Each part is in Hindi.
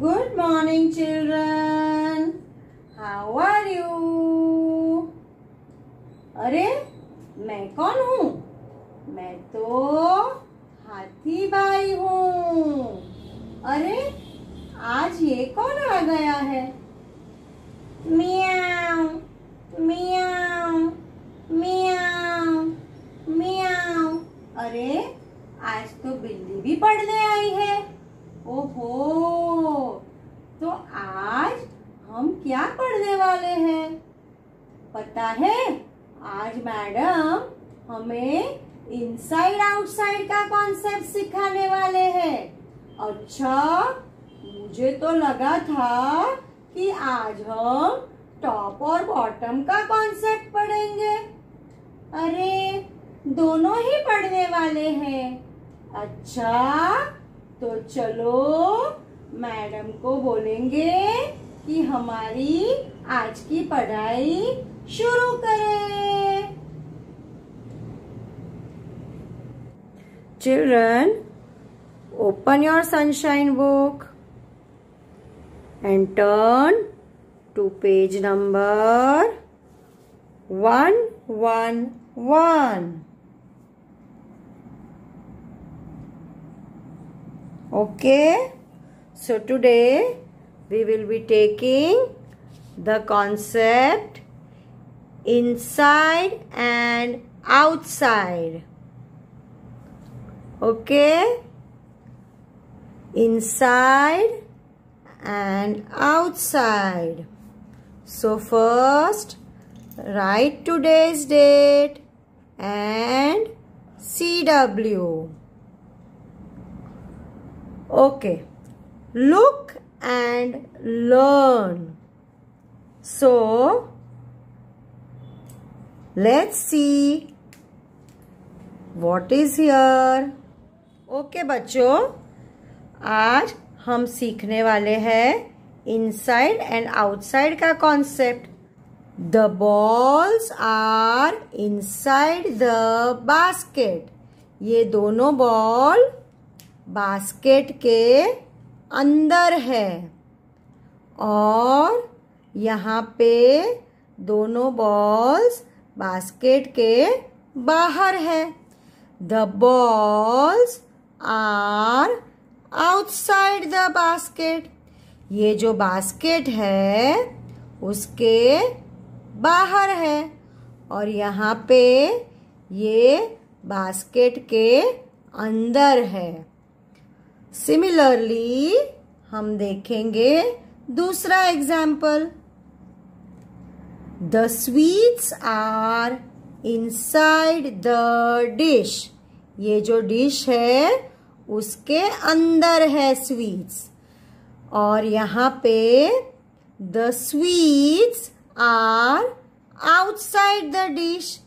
Good morning children. How are you? अरे मैं कौन हूँ मैं तो हाथी भाई हूँ अरे आज ये कौन आ गया है मियाँ मियाँ मियाँ मियाँ अरे आज तो बिल्ली भी पढ़ने आई है ओहो तो आज हम क्या पढ़ने वाले हैं पता है आज मैडम हमें इनसाइड आउटसाइड का कॉन्सेप्ट सिखाने वाले हैं अच्छा मुझे तो लगा था कि आज हम टॉप और बॉटम का कॉन्सेप्ट पढ़ेंगे अरे दोनों ही पढ़ने वाले हैं अच्छा तो चलो मैडम को बोलेंगे कि हमारी आज की पढ़ाई शुरू करें children open your sunshine book and turn to page number one one one okay okay? So today we will be taking the concept inside and outside. Okay? Inside and outside. So first write today's date and CW. Okay. look and learn. So, let's see what is here. Okay okay, बच्चों आज हम सीखने वाले हैं इनसाइड एंड आउटसाइड का concept the balls are inside the basket ये दोनों बॉल बास्केट के अंदर है और यहाँ पे दोनों बॉल्स बास्केट के बाहर है the balls are outside the basket ये जो बास्केट है उसके बाहर है और यहाँ पे ये बास्केट के अंदर है सिमिलरली हम देखेंगे दूसरा example the sweets are inside the dish ये जो डिश है उसके अंदर है स्वीट्स और यहाँ पे the sweets are outside the dish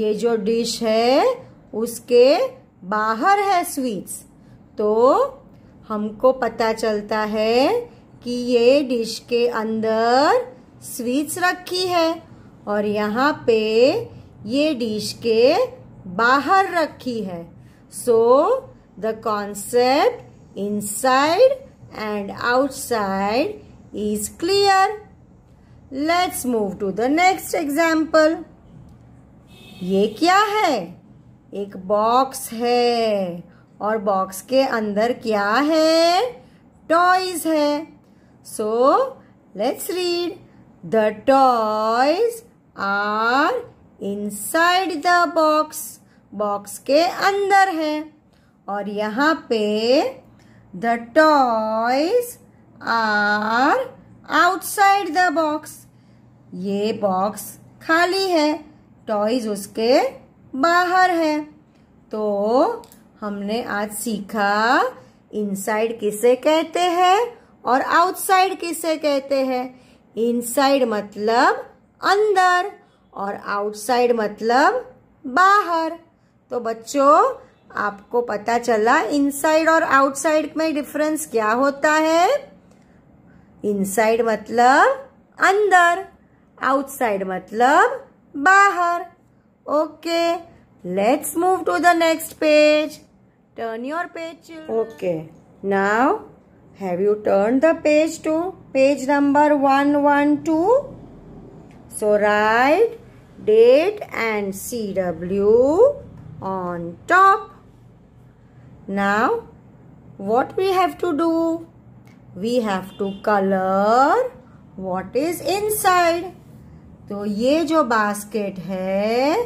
ये जो डिश है उसके बाहर है स्वीट्स तो हमको पता चलता है कि ये डिश के अंदर स्वीट्स रखी है और यहाँ पे ये डिश के बाहर रखी है so the concept inside and outside is clear let's move to the next example ये क्या है एक बॉक्स है और बॉक्स के अंदर क्या है टॉयज है so let's read the toys are inside the box box के अंदर है और यहाँ पे the toys are outside the box ये बॉक्स खाली है टॉयज उसके बाहर है तो हमने आज सीखा इनसाइड किसे कहते हैं और आउटसाइड किसे कहते हैं इनसाइड मतलब अंदर और आउटसाइड मतलब बाहर तो बच्चों आपको पता चला इनसाइड और आउटसाइड में डिफरेंस क्या होता है इनसाइड मतलब अंदर आउटसाइड मतलब बाहर okay let's move to the next page Turn your page, children. Okay. Now, have you turned the page to page number 112? So, write date and CW on top. Now, what we have to do? We have to color what is inside. तो ये जो बास्केट है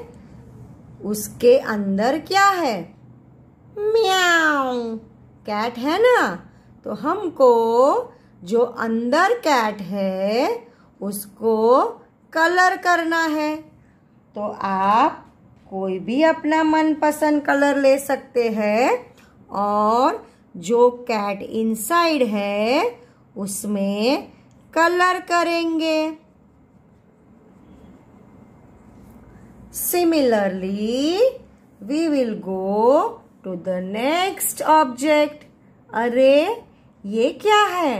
उसके अंदर क्या है म्याऊ कैट है ना तो हमको जो अंदर कैट है उसको कलर करना है तो आप कोई भी अपना मनपसंद कलर ले सकते हैं और जो कैट इनसाइड है उसमें कलर करेंगे similarly we will go to the next object अरे ये क्या है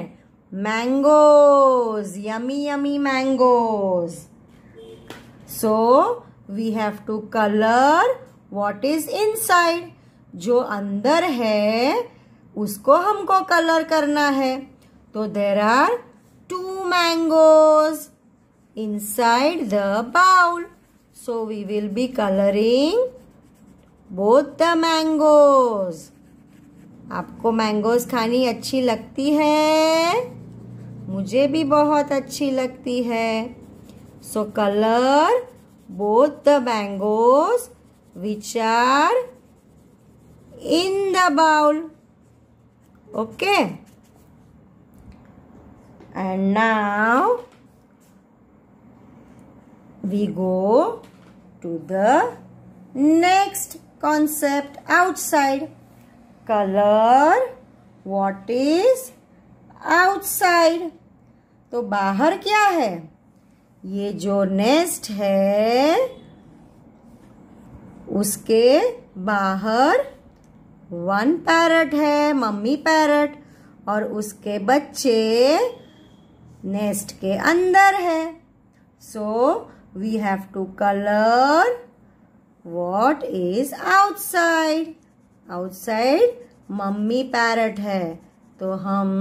mangoes yummy yummy mangoes so we have to colour what is inside जो अंदर है उसको हमको कलर करना है तो there are two mangoes inside the bowl so we will be colouring both the mangoes आपको मैंगोज खानी अच्छी लगती है मुझे भी बहुत अच्छी लगती है so colour both the mangoes which are in the bowl okay and now we go to the next concept outside. Color what is outside. तो बाहर क्या है ये जो नेस्ट है उसके बाहर वन पैरट है मम्मी पैरट और उसके बच्चे नेस्ट के अंदर है so we have to colour what is outside outside mummy parrot है तो हम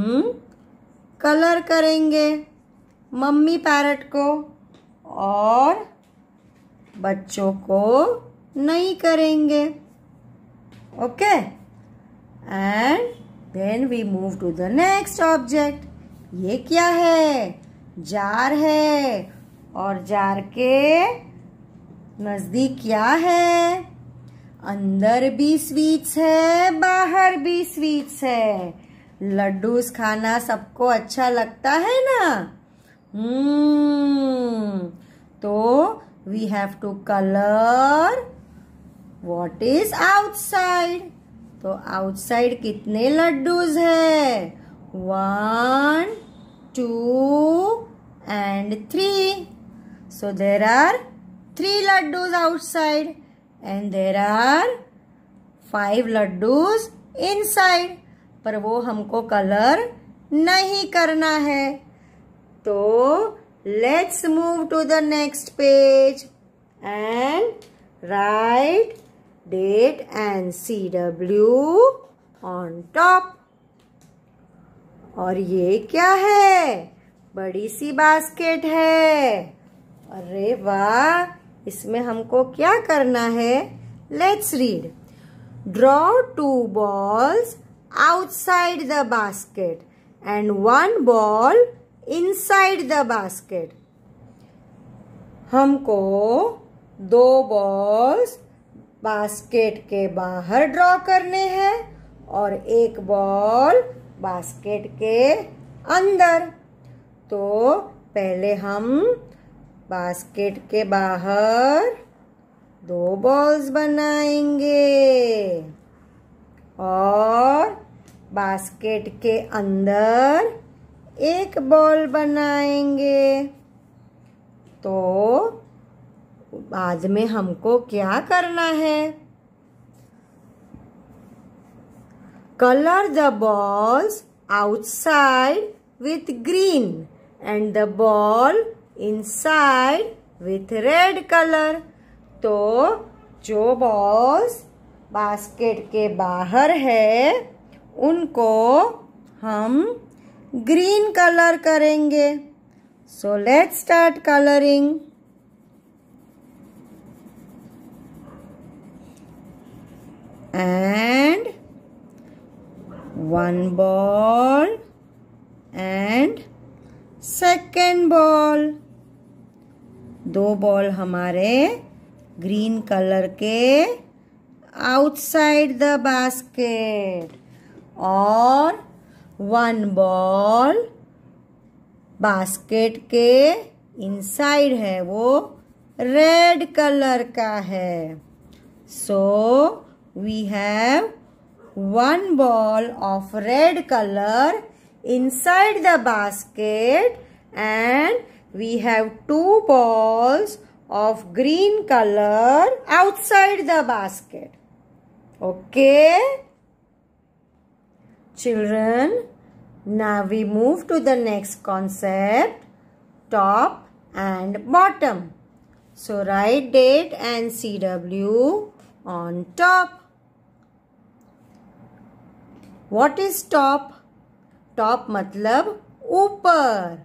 कलर करेंगे मम्मी पैरट को और बच्चों को नहीं करेंगे okay and then we move to the next object ये क्या है जार है और जार के नज़दीक क्या है अंदर भी स्वीट्स है बाहर भी स्वीट्स है लड्डूस खाना सबको अच्छा लगता है ना हम्म तो we have to colour what is outside तो आउटसाइड कितने लड्डूज है one two and three so there are three laddus outside and there are five laddus inside. पर वो हमको कलर नहीं करना है तो let's move to the next page and write date and C W on top और ये क्या है बड़ी सी बास्केट है अरे वाह इसमें हमको क्या करना है let's read draw two balls outside the basket and one ball inside the basket हमको दो बॉल्स बास्केट के बाहर ड्रॉ करने हैं और एक बॉल बास्केट के अंदर तो पहले हम बास्केट के बाहर दो बॉल्स बनाएंगे और बास्केट के अंदर एक बॉल बनाएंगे तो आज में हमको क्या करना है colour the balls outside with green and the ball inside with red color. तो जो balls basket के बाहर है उनको हम green color करेंगे So let's start coloring. And one ball and second ball. दो बॉल हमारे ग्रीन कलर के आउटसाइड द बास्केट और वन बॉल बास्केट के इनसाइड है वो रेड कलर का है so we have one ball of red colour inside the basket and we have two balls of green color outside the basket. Okay? Children, now we move to the next concept, top and bottom. So write date and CW on top. What is top? Top matlab upar.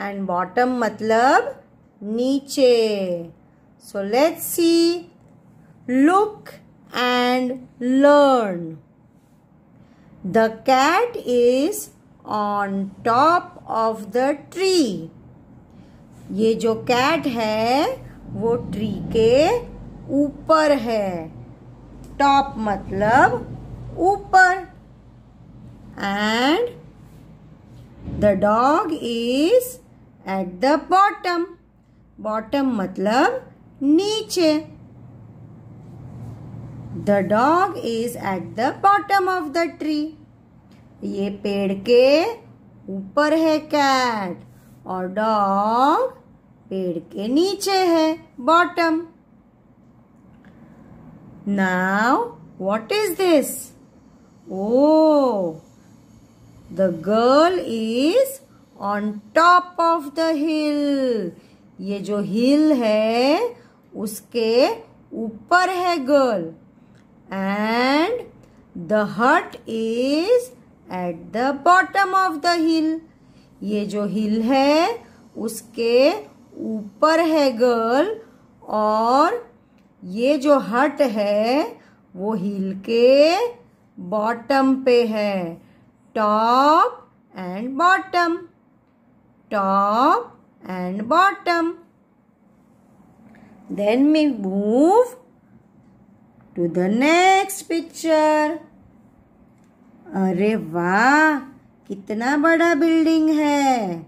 And bottom मतलब नीचे so let's see look and learn the cat is on top of the tree ये जो कैट है वो ट्री के ऊपर है टॉप मतलब ऊपर and the dog is at the bottom bottom मतलब नीचे the dog is at the bottom of the tree ये पेड़ के ऊपर है कैट और डॉग पेड़ के नीचे है bottom now what is this oh the girl is on top of the hill ये जो हिल है उसके ऊपर है girl and the hut is at the bottom of the hill ये जो हिल है उसके ऊपर है गर्ल और ये जो हट है वो हिल के बॉटम पे है top and bottom top and bottom. Then we move to the next picture. अरे वाह कितना बड़ा बिल्डिंग है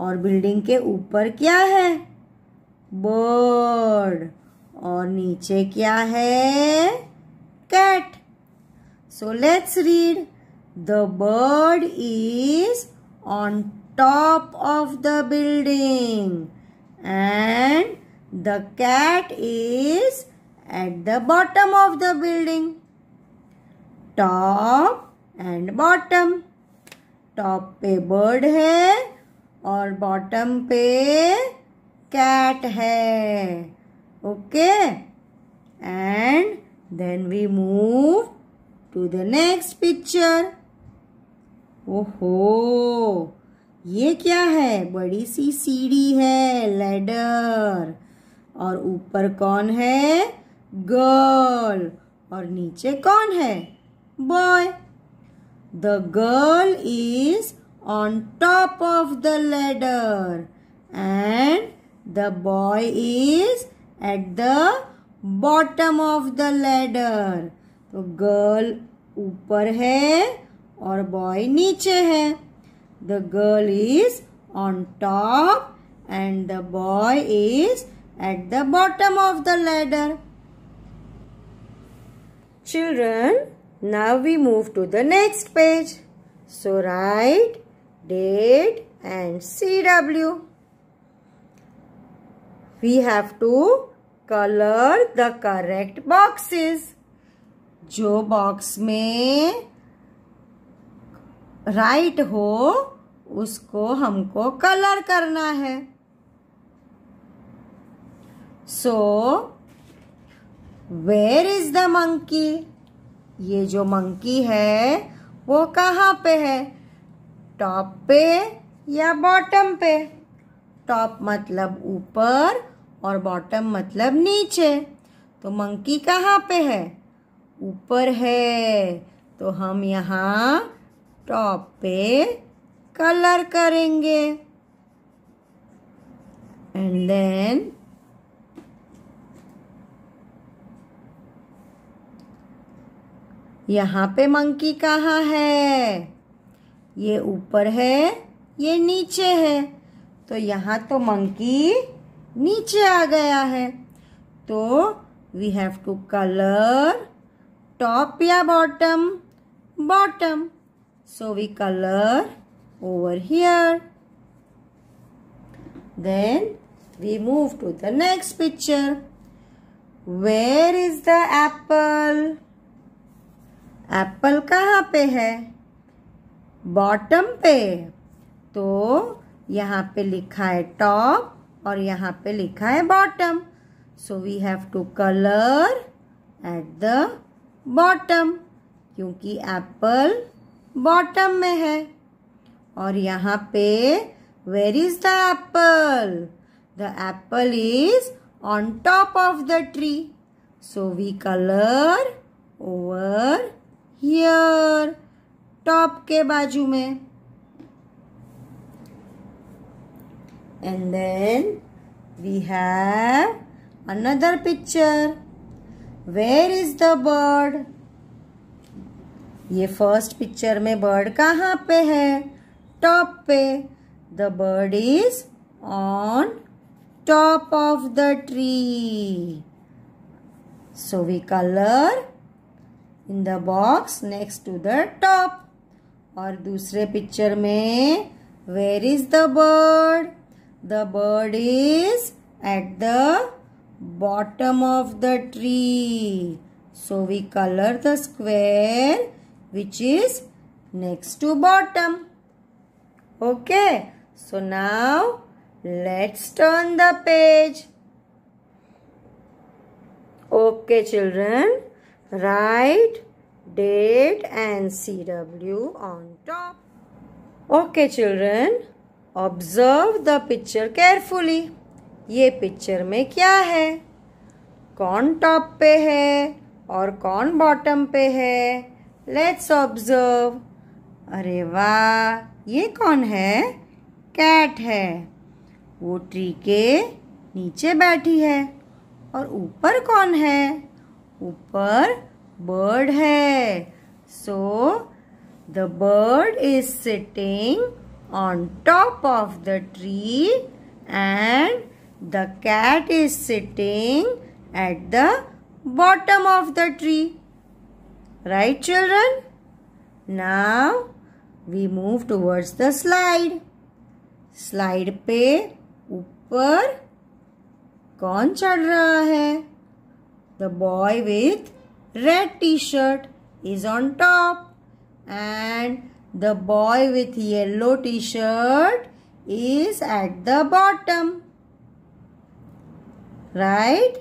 और बिल्डिंग के ऊपर क्या है बर्ड और नीचे क्या है cat so let's read the bird is on top of the building and the cat is at the bottom of the building. Top and bottom. Top pe bird hai, or bottom pe cat hai. Okay. And then we move to the next picture. Oh ho. ये क्या है बड़ी सी सीढ़ी है लेडर और ऊपर कौन है गर्ल और नीचे कौन है boy the girl is on top of the ladder and the boy is at the bottom of the ladder तो गर्ल ऊपर है और बॉय नीचे है The girl is on top and the boy is at the bottom of the ladder. Children, now we move to the next page. So write date and CW. We have to color the correct boxes. Joe box mein. Right हो उसको हमको कलर करना है so where is the monkey ये जो मंकी है वो कहाँ पे है टॉप पे या बॉटम पे टॉप मतलब ऊपर और बॉटम मतलब नीचे तो मंकी कहाँ पे है ऊपर है तो हम यहाँ टॉप पे कलर करेंगे एंड देन यहाँ पे मंकी कहाँ है ये ऊपर है ये नीचे है तो यहाँ तो मंकी नीचे आ गया है तो we have to colour top या bottom bottom So we color over here. Then we move to the next picture. Where is the apple? apple कहाँ pe hai bottom pe to यहाँ पे लिखा है टॉप और यहाँ पे लिखा है bottom so we have to colour at the bottom क्योंकि एप्पल बॉटम में है और यहाँ पे where is the apple the apple is on top of the tree so we colour over here top के बाजू में and then we have another picture where is the bird ये फर्स्ट पिक्चर में बर्ड कहाँ पे है टॉप पे the bird is on top of the tree so we colour in the box next to the top और दूसरे पिक्चर में where is the bird the bird is at the bottom of the tree so we colour the square which is next to bottom. Okay, so now let's turn the page. Okay children, write date and CW on top. Okay children, observe the picture carefully. ये पिक्चर में क्या है कौन टॉप पे है और कौन बॉटम पे है लेट्स ऑब्जर्व अरे वाह ये कौन है कैट है वो ट्री के नीचे बैठी है और ऊपर कौन है ऊपर बर्ड है so the bird is sitting on top of the tree and the cat is sitting at the bottom of the tree Right, children? Now, we move towards the slide. Slide pe upar kaun chad raha hai? The boy with red t-shirt is on top. And the boy with yellow t-shirt is at the bottom. Right?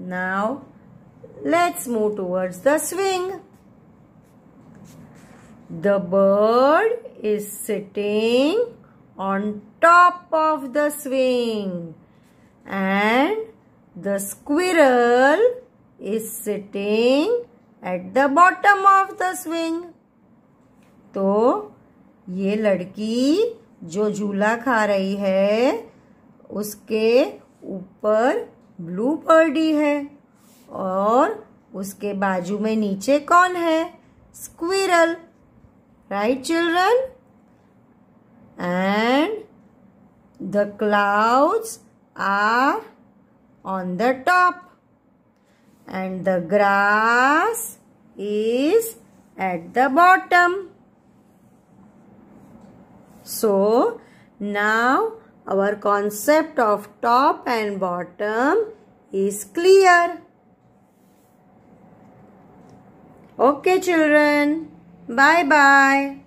Now, Let's move towards the swing. The bird is sitting on top of the swing and the squirrel is sitting at the bottom of the swing. to ye ladki jo jhula kha rahi hai uske upar blue birdie hai और उसके बाजू में नीचे कौन है squirrel right children and the clouds are on the top and the grass is at the bottom so now our concept of top and bottom is clear Okay children, bye bye.